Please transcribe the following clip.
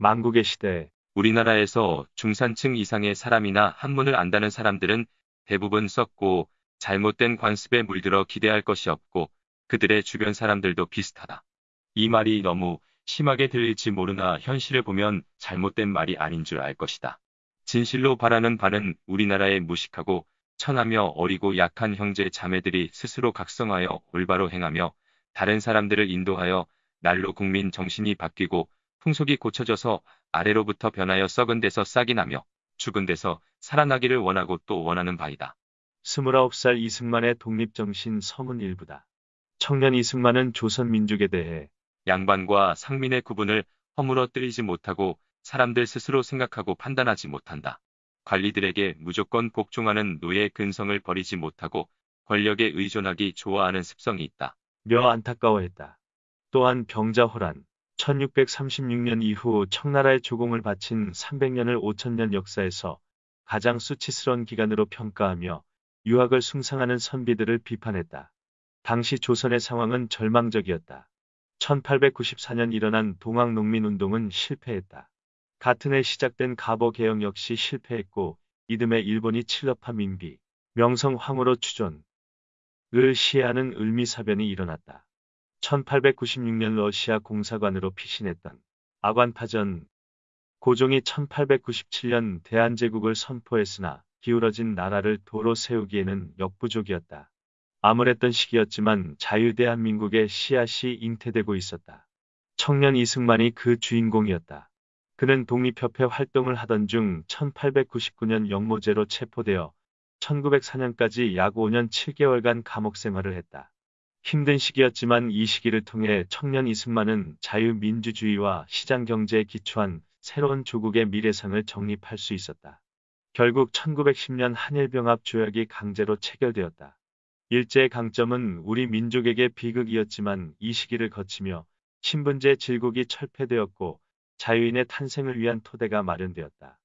만국의시대 우리나라에서 중산층 이상의 사람이나 한문을 안다는 사람들은 대부분 썼고 잘못된 관습에 물들어 기대할 것이 없고 그들의 주변 사람들도 비슷하다. 이 말이 너무 심하게 들릴지 모르나 현실을 보면 잘못된 말이 아닌 줄 알 것이다. 진실로 바라는 바는 우리나라의 무식하고 천하며 어리고 약한 형제 자매들이 스스로 각성하여 올바로 행하며 다른 사람들을 인도하여 날로 국민 정신이 바뀌고 풍속이 고쳐져서 아래로부터 변하여 썩은 데서 싹이 나며 죽은 데서 살아나기를 원하고 또 원하는 바이다. 29살 이승만의 독립정신 성은 일부다. 청년 이승만은 조선민족에 대해 양반과 상민의 구분을 허물어뜨리지 못하고 사람들 스스로 생각하고 판단하지 못한다. 관리들에게 무조건 복종하는 노예 근성을 버리지 못하고 권력에 의존하기 좋아하는 습성이 있다. 며 안타까워했다. 또한 병자호란, 1636년 이후 청나라의 조공을 바친 300년을 5천년 역사에서 가장 수치스러운 기간으로 평가하며 유학을 숭상하는 선비들을 비판했다. 당시 조선의 상황은 절망적이었다. 1894년 일어난 동학농민운동은 실패했다. 같은 해 시작된 가보개혁 역시 실패했고 이듬해 일본이 칠럽파 민비, 명성황후로 추존을 시해하는 을미사변이 일어났다. 1896년 러시아 공사관으로 피신했던 아관파전 고종이 1897년 대한제국을 선포했으나 기울어진 나라를 도로 세우기에는 역부족이었다. 암울했던 시기였지만 자유대한민국의 씨앗이 잉태되고 있었다. 청년 이승만이 그 주인공이었다. 그는 독립협회 활동을 하던 중 1899년 영모제로 체포되어 1904년까지 약 5년 7개월간 감옥 생활을 했다. 힘든 시기였지만 이 시기를 통해 청년 이승만은 자유민주주의와 시장경제에 기초한 새로운 조국의 미래상을 정립할 수 있었다. 결국 1910년 한일병합 조약이 강제로 체결되었다. 일제의 강점은 우리 민족에게 비극이었지만 이 시기를 거치며 신분제 질국이 철폐되었고 자유인의 탄생을 위한 토대가 마련되었다.